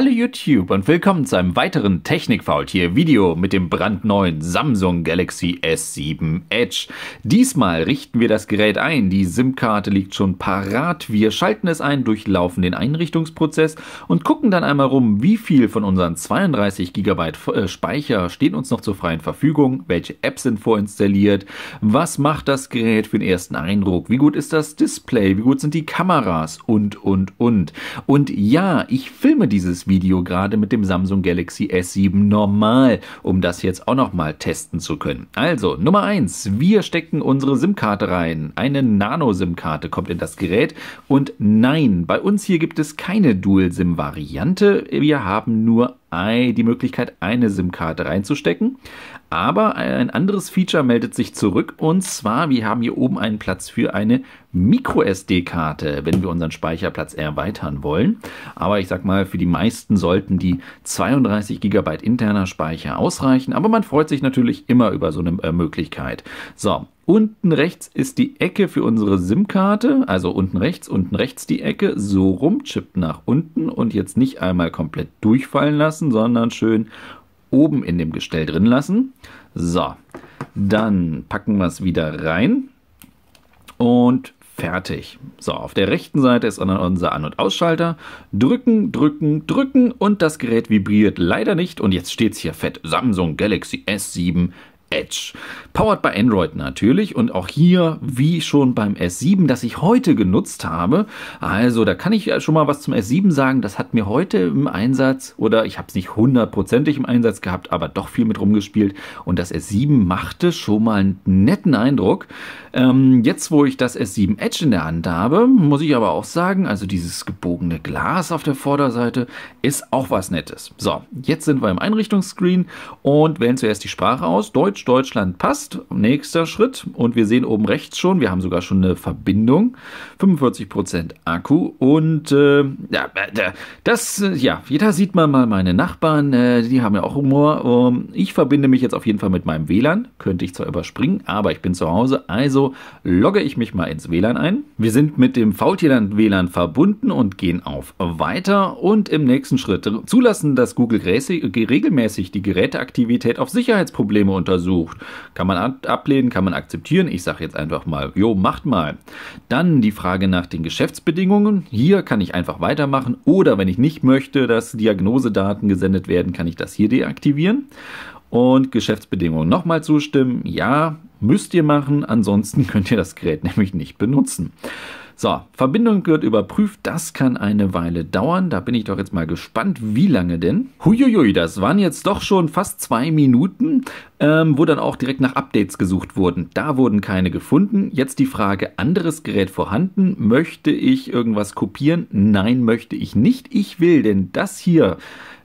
Hallo YouTube und willkommen zu einem weiteren Technikfaultier Video mit dem brandneuen Samsung Galaxy S7 Edge. Diesmal richten wir das Gerät ein, die SIM-Karte liegt schon parat, wir schalten es ein, durchlaufen den Einrichtungsprozess und gucken dann einmal rum, wie viel von unseren 32 GB äh, Speicher stehen uns noch zur freien Verfügung, welche Apps sind vorinstalliert, was macht das Gerät für den ersten Eindruck, wie gut ist das Display, wie gut sind die Kameras und und und. Und ja, ich filme dieses Video gerade mit dem Samsung Galaxy S7 normal, um das jetzt auch nochmal testen zu können. Also, Nummer 1, wir stecken unsere SIM-Karte rein. Eine Nano-SIM-Karte kommt in das Gerät und nein, bei uns hier gibt es keine Dual-SIM-Variante, wir haben nur die Möglichkeit, eine SIM-Karte reinzustecken. Aber ein anderes Feature meldet sich zurück und zwar, wir haben hier oben einen Platz für eine microsd karte wenn wir unseren Speicherplatz erweitern wollen. Aber ich sag mal, für die meisten sollten die 32 GB interner Speicher ausreichen. Aber man freut sich natürlich immer über so eine äh, Möglichkeit. So, Unten rechts ist die Ecke für unsere SIM-Karte, also unten rechts, unten rechts die Ecke, so rum, chippt nach unten und jetzt nicht einmal komplett durchfallen lassen, sondern schön oben in dem Gestell drin lassen. So, dann packen wir es wieder rein und fertig. So, auf der rechten Seite ist unser An- und Ausschalter. Drücken, drücken, drücken und das Gerät vibriert leider nicht und jetzt steht es hier fett. Samsung Galaxy S7 Edge. Powered by Android natürlich und auch hier wie schon beim S7, das ich heute genutzt habe. Also da kann ich schon mal was zum S7 sagen. Das hat mir heute im Einsatz oder ich habe es nicht hundertprozentig im Einsatz gehabt, aber doch viel mit rumgespielt und das S7 machte schon mal einen netten Eindruck. Ähm, jetzt, wo ich das S7 Edge in der Hand habe, muss ich aber auch sagen, also dieses gebogene Glas auf der Vorderseite ist auch was Nettes. So, jetzt sind wir im Einrichtungsscreen und wählen zuerst die Sprache aus, Deutsch Deutschland passt. Nächster Schritt. Und wir sehen oben rechts schon, wir haben sogar schon eine Verbindung. 45% Akku. Und äh, ja, das, äh, ja, da sieht man mal meine Nachbarn. Äh, die haben ja auch Humor. Um, ähm, ich verbinde mich jetzt auf jeden Fall mit meinem WLAN. Könnte ich zwar überspringen, aber ich bin zu Hause. Also logge ich mich mal ins WLAN ein. Wir sind mit dem VTLAN-WLAN verbunden und gehen auf Weiter. Und im nächsten Schritt zulassen, dass Google äh, regelmäßig die Geräteaktivität auf Sicherheitsprobleme untersucht gesucht. Kann man ablehnen, kann man akzeptieren. Ich sage jetzt einfach mal, jo, macht mal. Dann die Frage nach den Geschäftsbedingungen. Hier kann ich einfach weitermachen oder wenn ich nicht möchte, dass Diagnosedaten gesendet werden, kann ich das hier deaktivieren. Und Geschäftsbedingungen nochmal zustimmen. Ja, müsst ihr machen, ansonsten könnt ihr das Gerät nämlich nicht benutzen. So, Verbindung wird überprüft. Das kann eine Weile dauern. Da bin ich doch jetzt mal gespannt, wie lange denn. Huiuiui, das waren jetzt doch schon fast zwei Minuten, ähm, wo dann auch direkt nach Updates gesucht wurden. Da wurden keine gefunden. Jetzt die Frage, anderes Gerät vorhanden. Möchte ich irgendwas kopieren? Nein, möchte ich nicht. Ich will, denn das hier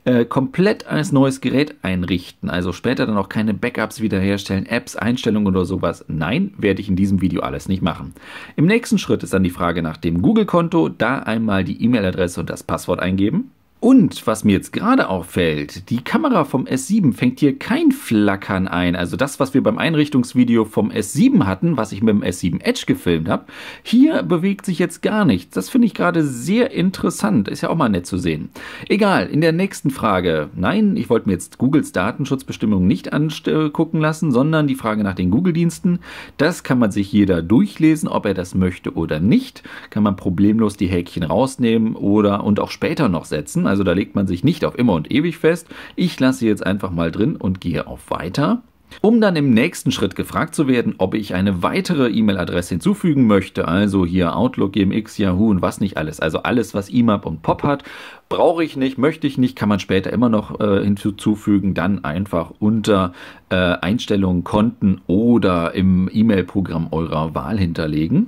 äh, komplett als neues Gerät einrichten. Also später dann auch keine Backups wiederherstellen, Apps, Einstellungen oder sowas. Nein, werde ich in diesem Video alles nicht machen. Im nächsten Schritt ist dann die Frage nach dem Google-Konto. Da einmal die E-Mail-Adresse und das Passwort eingeben. Und was mir jetzt gerade auffällt, die Kamera vom S7 fängt hier kein Flackern ein. Also das, was wir beim Einrichtungsvideo vom S7 hatten, was ich mit dem S7 Edge gefilmt habe, hier bewegt sich jetzt gar nichts. Das finde ich gerade sehr interessant. Ist ja auch mal nett zu sehen. Egal, in der nächsten Frage. Nein, ich wollte mir jetzt Googles Datenschutzbestimmungen nicht angucken lassen, sondern die Frage nach den Google-Diensten. Das kann man sich jeder durchlesen, ob er das möchte oder nicht. Kann man problemlos die Häkchen rausnehmen oder und auch später noch setzen also da legt man sich nicht auf immer und ewig fest. Ich lasse sie jetzt einfach mal drin und gehe auf Weiter. Um dann im nächsten Schritt gefragt zu werden, ob ich eine weitere E-Mail-Adresse hinzufügen möchte, also hier Outlook, GMX, Yahoo und was nicht alles, also alles, was IMAP e und POP hat, brauche ich nicht, möchte ich nicht, kann man später immer noch äh, hinzufügen, dann einfach unter äh, Einstellungen, Konten oder im E-Mail-Programm eurer Wahl hinterlegen.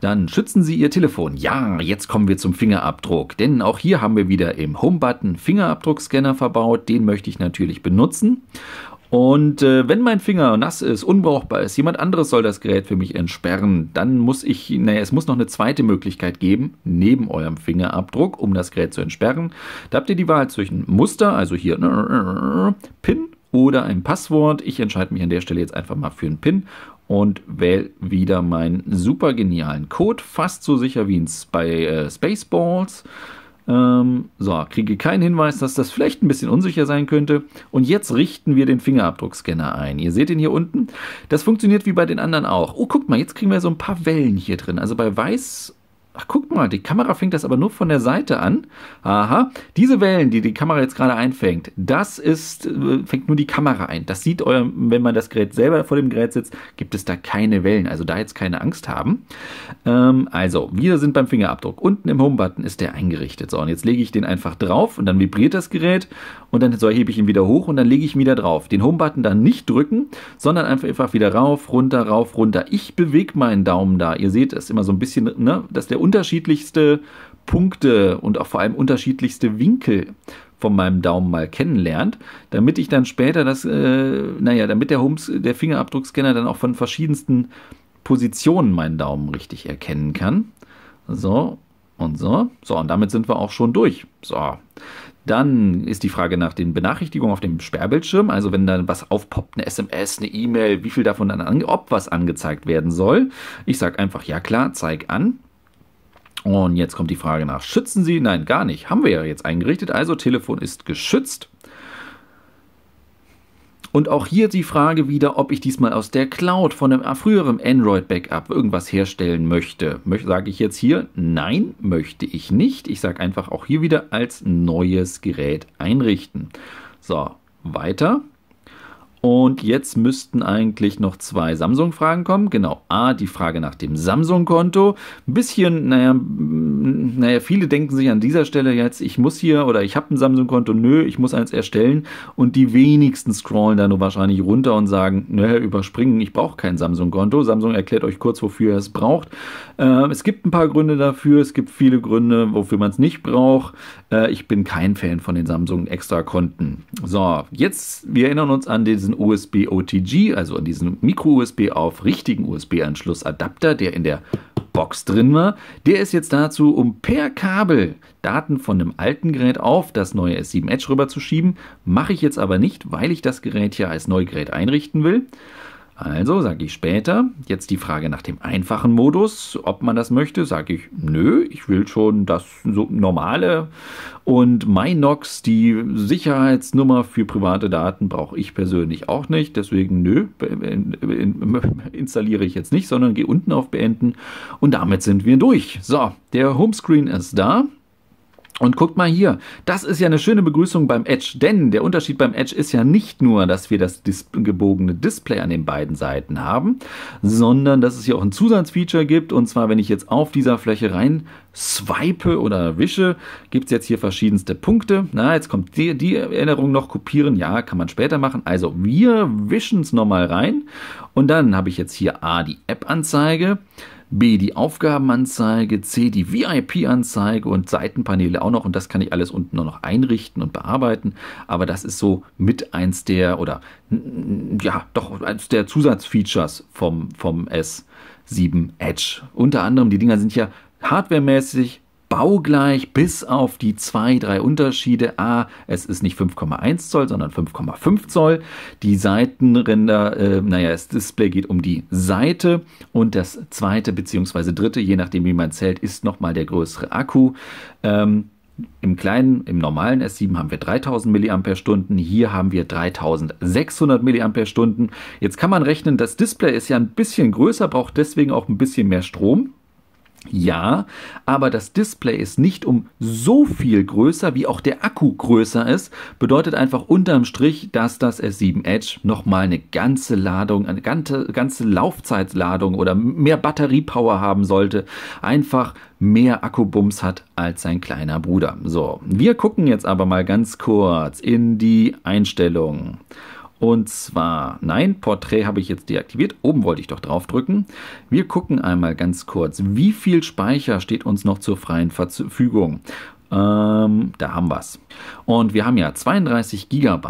Dann schützen Sie Ihr Telefon. Ja, jetzt kommen wir zum Fingerabdruck. Denn auch hier haben wir wieder im Home-Button Fingerabdruckscanner verbaut. Den möchte ich natürlich benutzen. Und äh, wenn mein Finger nass ist, unbrauchbar ist, jemand anderes soll das Gerät für mich entsperren, dann muss ich, naja, es muss noch eine zweite Möglichkeit geben, neben eurem Fingerabdruck, um das Gerät zu entsperren. Da habt ihr die Wahl zwischen Muster, also hier PIN oder ein Passwort. Ich entscheide mich an der Stelle jetzt einfach mal für einen PIN und wähle wieder meinen super genialen Code, fast so sicher wie bei äh, Spaceballs. Ähm, so, kriege keinen Hinweis, dass das vielleicht ein bisschen unsicher sein könnte. Und jetzt richten wir den Fingerabdruckscanner ein. Ihr seht ihn hier unten. Das funktioniert wie bei den anderen auch. Oh, guck mal, jetzt kriegen wir so ein paar Wellen hier drin. Also bei Weiß, ach guck, mal, die Kamera fängt das aber nur von der Seite an. Aha, diese Wellen, die die Kamera jetzt gerade einfängt, das ist, äh, fängt nur die Kamera ein. Das sieht euer, wenn man das Gerät selber vor dem Gerät sitzt, gibt es da keine Wellen. Also da jetzt keine Angst haben. Ähm, also, wir sind beim Fingerabdruck. Unten im Home-Button ist der eingerichtet. So, und jetzt lege ich den einfach drauf und dann vibriert das Gerät und dann so, hebe ich ihn wieder hoch und dann lege ich ihn wieder drauf. Den Home-Button dann nicht drücken, sondern einfach wieder rauf, runter, rauf, runter. Ich bewege meinen Daumen da. Ihr seht es immer so ein bisschen, ne, dass der unterschiedlich unterschiedlichste Punkte und auch vor allem unterschiedlichste Winkel von meinem Daumen mal kennenlernt, damit ich dann später das, äh, naja, damit der, Homes, der Fingerabdruckscanner dann auch von verschiedensten Positionen meinen Daumen richtig erkennen kann. So und so. So, und damit sind wir auch schon durch. So. Dann ist die Frage nach den Benachrichtigungen auf dem Sperrbildschirm, also wenn dann was aufpoppt, eine SMS, eine E-Mail, wie viel davon dann, ob was angezeigt werden soll. Ich sage einfach, ja klar, zeig an. Und jetzt kommt die Frage nach, schützen Sie? Nein, gar nicht. Haben wir ja jetzt eingerichtet, also Telefon ist geschützt. Und auch hier die Frage wieder, ob ich diesmal aus der Cloud von einem früheren Android-Backup irgendwas herstellen möchte. Sage ich jetzt hier, nein, möchte ich nicht. Ich sage einfach auch hier wieder als neues Gerät einrichten. So, weiter. Und jetzt müssten eigentlich noch zwei Samsung-Fragen kommen. Genau, A, die Frage nach dem Samsung-Konto. Ein bisschen, naja, naja, viele denken sich an dieser Stelle jetzt, ich muss hier oder ich habe ein Samsung-Konto, nö, ich muss eins erstellen. Und die wenigsten scrollen da nur wahrscheinlich runter und sagen, naja, überspringen, ich brauche kein Samsung-Konto. Samsung erklärt euch kurz, wofür ihr es braucht. Äh, es gibt ein paar Gründe dafür, es gibt viele Gründe, wofür man es nicht braucht. Äh, ich bin kein Fan von den Samsung-Extra-Konten. So, jetzt, wir erinnern uns an diesen diesen USB-OTG, also an diesen Micro-USB auf richtigen usb anschluss adapter der in der Box drin war, der ist jetzt dazu, um per Kabel Daten von einem alten Gerät auf das neue S7 Edge rüberzuschieben. Mache ich jetzt aber nicht, weil ich das Gerät hier als Neugerät einrichten will. Also sage ich später. Jetzt die Frage nach dem einfachen Modus, ob man das möchte. Sage ich, nö, ich will schon das so normale. Und Mynox, die Sicherheitsnummer für private Daten, brauche ich persönlich auch nicht. Deswegen, nö, installiere ich jetzt nicht, sondern gehe unten auf Beenden. Und damit sind wir durch. So, der Homescreen ist da. Und guckt mal hier, das ist ja eine schöne Begrüßung beim Edge, denn der Unterschied beim Edge ist ja nicht nur, dass wir das dis gebogene Display an den beiden Seiten haben, sondern dass es hier auch ein Zusatzfeature gibt. Und zwar, wenn ich jetzt auf dieser Fläche rein swipe oder wische, gibt es jetzt hier verschiedenste Punkte. Na, jetzt kommt die, die Erinnerung noch kopieren. Ja, kann man später machen. Also wir wischen es nochmal rein. Und dann habe ich jetzt hier A, die App-Anzeige. B die Aufgabenanzeige, C die VIP-Anzeige und Seitenpaneele auch noch. Und das kann ich alles unten noch einrichten und bearbeiten. Aber das ist so mit eins der oder ja, doch eins der Zusatzfeatures vom, vom S7 Edge. Unter anderem, die Dinger sind ja hardwaremäßig baugleich bis auf die zwei, drei Unterschiede. A, es ist nicht 5,1 Zoll, sondern 5,5 Zoll. Die Seitenränder, äh, naja, das Display geht um die Seite und das zweite bzw. dritte, je nachdem wie man zählt, ist nochmal der größere Akku. Ähm, im kleinen, im normalen S7 haben wir 3000 mAh, hier haben wir 3600 mAh. Jetzt kann man rechnen, das Display ist ja ein bisschen größer, braucht deswegen auch ein bisschen mehr Strom. Ja, aber das Display ist nicht um so viel größer, wie auch der Akku größer ist. Bedeutet einfach unterm Strich, dass das S7 Edge nochmal eine ganze Ladung, eine ganze, ganze Laufzeitladung oder mehr Batteriepower haben sollte. Einfach mehr Akkubums hat als sein kleiner Bruder. So, wir gucken jetzt aber mal ganz kurz in die Einstellungen. Und zwar, nein, Porträt habe ich jetzt deaktiviert. Oben wollte ich doch draufdrücken. Wir gucken einmal ganz kurz, wie viel Speicher steht uns noch zur freien Verfügung. Ähm, da haben wir es. Und wir haben ja 32 GB.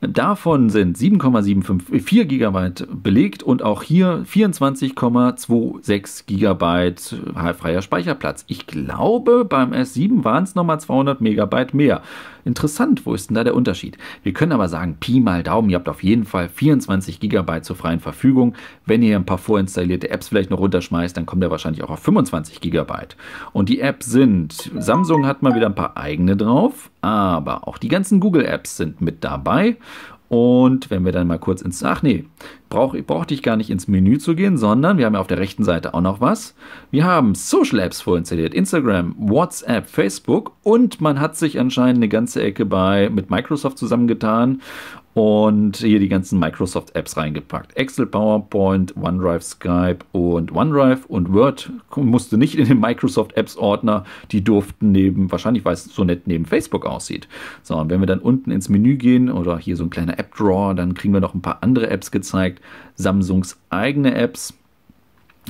Davon sind 7,754 äh, GB belegt und auch hier 24,26 GB äh, freier Speicherplatz. Ich glaube, beim S7 waren es nochmal 200 MB mehr. Interessant, wo ist denn da der Unterschied? Wir können aber sagen, Pi mal Daumen, ihr habt auf jeden Fall 24 GB zur freien Verfügung. Wenn ihr ein paar vorinstallierte Apps vielleicht noch runterschmeißt, dann kommt ihr wahrscheinlich auch auf 25 GB. Und die Apps sind, Samsung hat mal wieder ein paar eigene drauf, aber auch die ganzen Google-Apps sind mit dabei. Und wenn wir dann mal kurz ins, ach nee, brauch, brauchte ich gar nicht ins Menü zu gehen, sondern wir haben ja auf der rechten Seite auch noch was. Wir haben Social Apps vorinstalliert, Instagram, WhatsApp, Facebook und man hat sich anscheinend eine ganze Ecke bei mit Microsoft zusammengetan und hier die ganzen Microsoft-Apps reingepackt. Excel, PowerPoint, OneDrive, Skype und OneDrive und Word musste nicht in den Microsoft-Apps-Ordner. Die durften neben, wahrscheinlich weil es so nett neben Facebook aussieht. So, und wenn wir dann unten ins Menü gehen oder hier so ein kleiner App-Drawer, dann kriegen wir noch ein paar andere Apps gezeigt. Samsungs eigene Apps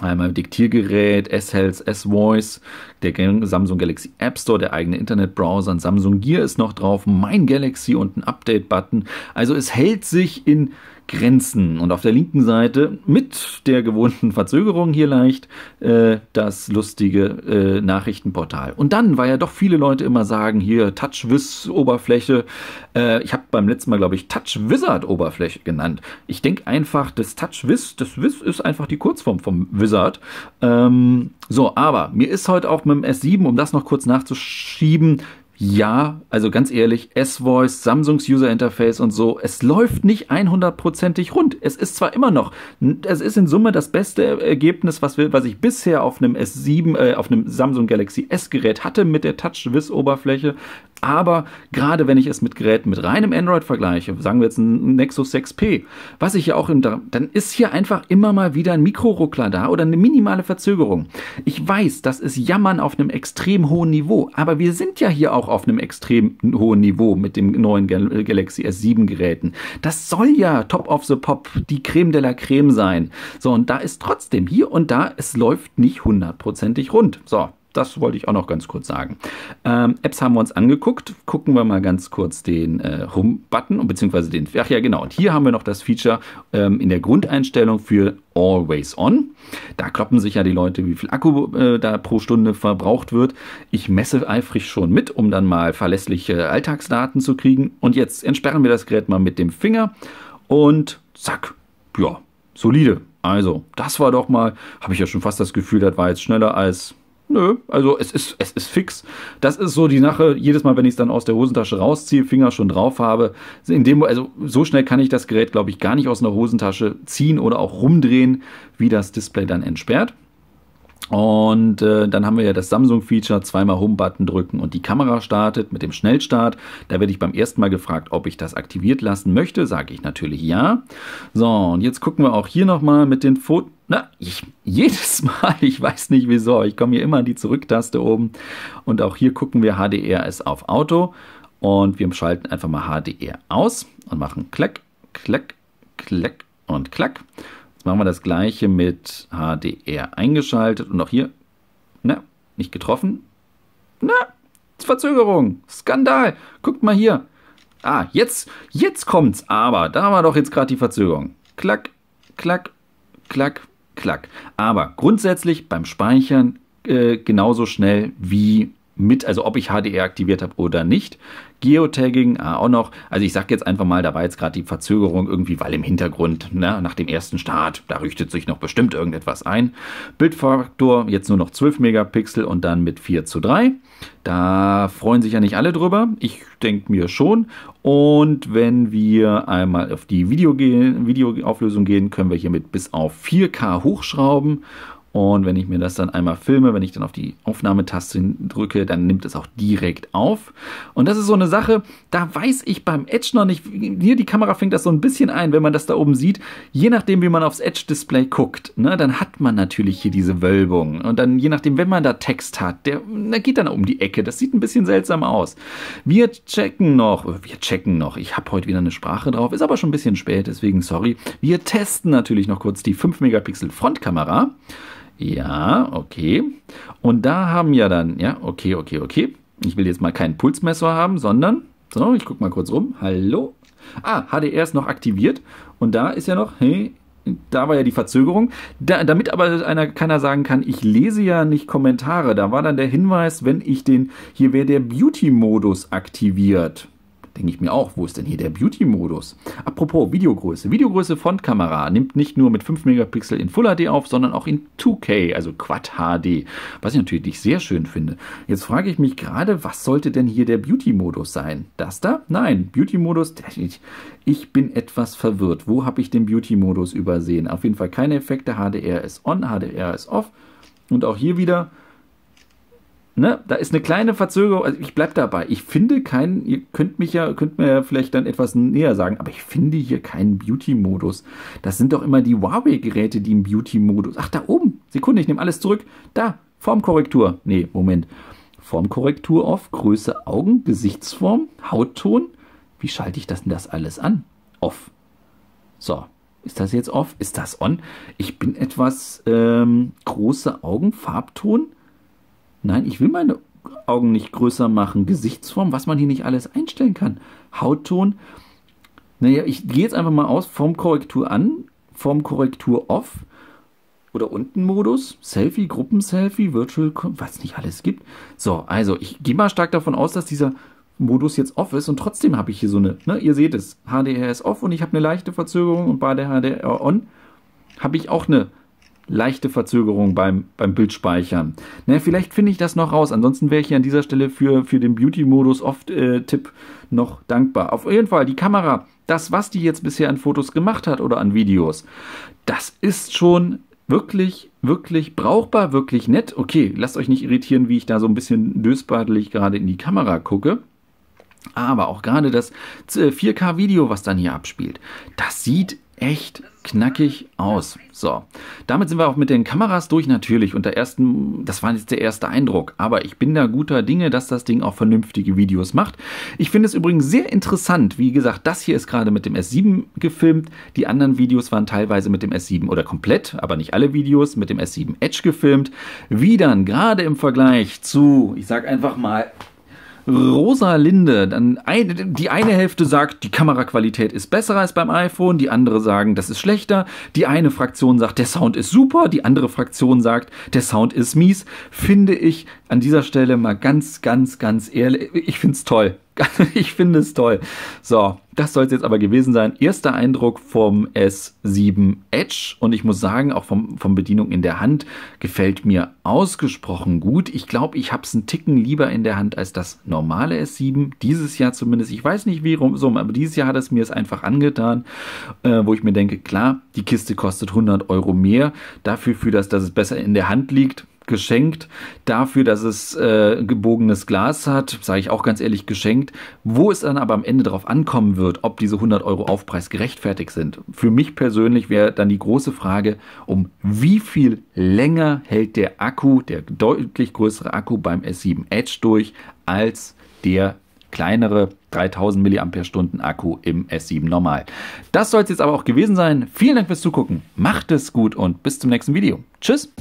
Einmal Diktiergerät, S-Health, S-Voice, der Samsung Galaxy App Store, der eigene Internetbrowser, ein Samsung Gear ist noch drauf, Mein Galaxy und ein Update-Button. Also es hält sich in Grenzen. Und auf der linken Seite mit der gewohnten Verzögerung hier leicht äh, das lustige äh, Nachrichtenportal. Und dann, weil ja doch viele Leute immer sagen, hier TouchWiz-Oberfläche. Äh, ich habe beim letzten Mal, glaube ich, TouchWizard-Oberfläche genannt. Ich denke einfach, das TouchWiz, das Wiz ist einfach die Kurzform vom Wizard. Ähm, so, aber mir ist heute auch mit dem S7, um das noch kurz nachzuschieben, ja, also ganz ehrlich, S-Voice, Samsungs User Interface und so, es läuft nicht 100%ig rund. Es ist zwar immer noch, es ist in Summe das beste Ergebnis, was, wir, was ich bisher auf einem S7, äh, auf einem Samsung Galaxy S-Gerät hatte mit der Touch-Wiz-Oberfläche. Aber gerade wenn ich es mit Geräten mit reinem Android vergleiche, sagen wir jetzt ein Nexus 6P, was ich ja auch im, dann ist hier einfach immer mal wieder ein Mikroruckler da oder eine minimale Verzögerung. Ich weiß, das ist Jammern auf einem extrem hohen Niveau, aber wir sind ja hier auch auf einem extrem hohen Niveau mit dem neuen Galaxy S7 Geräten. Das soll ja Top of the Pop, die Creme de la Creme sein. So, und da ist trotzdem hier und da, es läuft nicht hundertprozentig rund. So, das wollte ich auch noch ganz kurz sagen. Ähm, Apps haben wir uns angeguckt. Gucken wir mal ganz kurz den äh, Home-Button, beziehungsweise den. Ach ja, genau. Und hier haben wir noch das Feature ähm, in der Grundeinstellung für Always On. Da kloppen sich ja die Leute, wie viel Akku äh, da pro Stunde verbraucht wird. Ich messe eifrig schon mit, um dann mal verlässliche Alltagsdaten zu kriegen. Und jetzt entsperren wir das Gerät mal mit dem Finger und zack. Ja, solide. Also, das war doch mal, habe ich ja schon fast das Gefühl, das war jetzt schneller als Nö, also es ist, es ist fix. Das ist so die Sache, jedes Mal, wenn ich es dann aus der Hosentasche rausziehe, Finger schon drauf habe. In dem, also so schnell kann ich das Gerät, glaube ich, gar nicht aus einer Hosentasche ziehen oder auch rumdrehen, wie das Display dann entsperrt. Und äh, dann haben wir ja das Samsung-Feature, zweimal Home-Button drücken und die Kamera startet mit dem Schnellstart. Da werde ich beim ersten Mal gefragt, ob ich das aktiviert lassen möchte. Sage ich natürlich ja. So, und jetzt gucken wir auch hier nochmal mit den Fotos. Na, ich, jedes Mal, ich weiß nicht wieso, aber ich komme hier immer an die Zurücktaste oben und auch hier gucken wir HDR ist auf Auto und wir schalten einfach mal HDR aus und machen Klack, Klack, Klack und Klack. Jetzt machen wir das gleiche mit HDR eingeschaltet und auch hier, na, nicht getroffen. Na, Verzögerung, Skandal. Guckt mal hier. Ah, jetzt, jetzt kommt's aber. Da war doch jetzt gerade die Verzögerung. Klack, klack, klack klack. Aber grundsätzlich beim Speichern äh, genauso schnell wie mit, also ob ich HDR aktiviert habe oder nicht. Geotagging ah, auch noch. Also ich sage jetzt einfach mal, da war jetzt gerade die Verzögerung irgendwie, weil im Hintergrund, ne, nach dem ersten Start, da richtet sich noch bestimmt irgendetwas ein. Bildfaktor jetzt nur noch 12 Megapixel und dann mit 4 zu 3. Da freuen sich ja nicht alle drüber. Ich denke mir schon. Und wenn wir einmal auf die Videoauflösung gehen, können wir hier mit bis auf 4K hochschrauben. Und wenn ich mir das dann einmal filme, wenn ich dann auf die Aufnahmetaste drücke, dann nimmt es auch direkt auf. Und das ist so eine Sache, da weiß ich beim Edge noch nicht. Hier die Kamera fängt das so ein bisschen ein, wenn man das da oben sieht. Je nachdem, wie man aufs Edge-Display guckt, ne, dann hat man natürlich hier diese Wölbung. Und dann je nachdem, wenn man da Text hat, der, der geht dann um die Ecke. Das sieht ein bisschen seltsam aus. Wir checken noch, wir checken noch. Ich habe heute wieder eine Sprache drauf, ist aber schon ein bisschen spät, deswegen sorry. Wir testen natürlich noch kurz die 5 Megapixel Frontkamera. Ja, okay. Und da haben ja dann, ja, okay, okay, okay. Ich will jetzt mal keinen Pulsmesser haben, sondern, so, ich gucke mal kurz rum. Hallo? Ah, HDR ist noch aktiviert. Und da ist ja noch, hey, da war ja die Verzögerung. Da, damit aber einer, keiner sagen kann, ich lese ja nicht Kommentare, da war dann der Hinweis, wenn ich den, hier wäre der Beauty-Modus aktiviert denke ich mir auch, wo ist denn hier der Beauty-Modus? Apropos Videogröße. Videogröße Frontkamera nimmt nicht nur mit 5 Megapixel in Full HD auf, sondern auch in 2K, also Quad HD, was ich natürlich sehr schön finde. Jetzt frage ich mich gerade, was sollte denn hier der Beauty-Modus sein? Das da? Nein, Beauty-Modus, ich bin etwas verwirrt. Wo habe ich den Beauty-Modus übersehen? Auf jeden Fall keine Effekte, HDR ist on, HDR ist off. Und auch hier wieder Ne, da ist eine kleine Verzögerung, also ich bleib dabei. Ich finde keinen, ihr könnt mich ja, könnt mir ja vielleicht dann etwas näher sagen, aber ich finde hier keinen Beauty-Modus. Das sind doch immer die Huawei-Geräte, die im Beauty-Modus. Ach, da oben. Sekunde, ich nehme alles zurück. Da, Formkorrektur. Nee, Moment. Formkorrektur auf, Größe, Augen, Gesichtsform, Hautton. Wie schalte ich das denn das alles an? Off. So, ist das jetzt off? Ist das on? Ich bin etwas ähm, große Augen, Farbton. Nein, ich will meine Augen nicht größer machen. Gesichtsform, was man hier nicht alles einstellen kann. Hautton. Naja, ich gehe jetzt einfach mal aus. Formkorrektur an, Formkorrektur off oder unten Modus. Selfie, Gruppenselfie, Virtual, was nicht alles gibt. So, also ich gehe mal stark davon aus, dass dieser Modus jetzt off ist und trotzdem habe ich hier so eine, ne, ihr seht es, HDR ist off und ich habe eine leichte Verzögerung und bei der HDR on habe ich auch eine leichte Verzögerung beim, beim Bildspeichern. Na, ne, vielleicht finde ich das noch raus. Ansonsten wäre ich hier an dieser Stelle für, für den Beauty-Modus oft äh, Tipp noch dankbar. Auf jeden Fall, die Kamera, das, was die jetzt bisher an Fotos gemacht hat oder an Videos, das ist schon wirklich, wirklich brauchbar, wirklich nett. Okay, lasst euch nicht irritieren, wie ich da so ein bisschen dösbadelig gerade in die Kamera gucke. Aber auch gerade das 4K-Video, äh, was dann hier abspielt, das sieht echt knackig aus. So, damit sind wir auch mit den Kameras durch natürlich und der ersten, das war jetzt der erste Eindruck, aber ich bin da guter Dinge, dass das Ding auch vernünftige Videos macht. Ich finde es übrigens sehr interessant, wie gesagt, das hier ist gerade mit dem S7 gefilmt, die anderen Videos waren teilweise mit dem S7 oder komplett, aber nicht alle Videos mit dem S7 Edge gefilmt, wie dann gerade im Vergleich zu, ich sag einfach mal Rosalinde. Dann ein, die eine Hälfte sagt, die Kameraqualität ist besser als beim iPhone, die andere sagen, das ist schlechter. Die eine Fraktion sagt, der Sound ist super, die andere Fraktion sagt, der Sound ist mies. Finde ich an dieser Stelle mal ganz, ganz, ganz ehrlich, ich finde es toll. ich finde es toll. So, das soll es jetzt aber gewesen sein. Erster Eindruck vom S7 Edge und ich muss sagen, auch vom, vom Bedienung in der Hand gefällt mir ausgesprochen gut. Ich glaube, ich habe es einen Ticken lieber in der Hand als das normale S7. Dieses Jahr zumindest. Ich weiß nicht, wie rum, so, aber dieses Jahr hat es mir es einfach angetan, äh, wo ich mir denke, klar, die Kiste kostet 100 Euro mehr. Dafür für das, dass es besser in der Hand liegt geschenkt dafür, dass es äh, gebogenes Glas hat, sage ich auch ganz ehrlich geschenkt. Wo es dann aber am Ende darauf ankommen wird, ob diese 100 Euro Aufpreis gerechtfertigt sind, für mich persönlich wäre dann die große Frage, um wie viel länger hält der Akku, der deutlich größere Akku beim S7 Edge durch, als der kleinere 3000 mAh Akku im S7 Normal. Das soll es jetzt aber auch gewesen sein. Vielen Dank fürs Zugucken. Macht es gut und bis zum nächsten Video. Tschüss.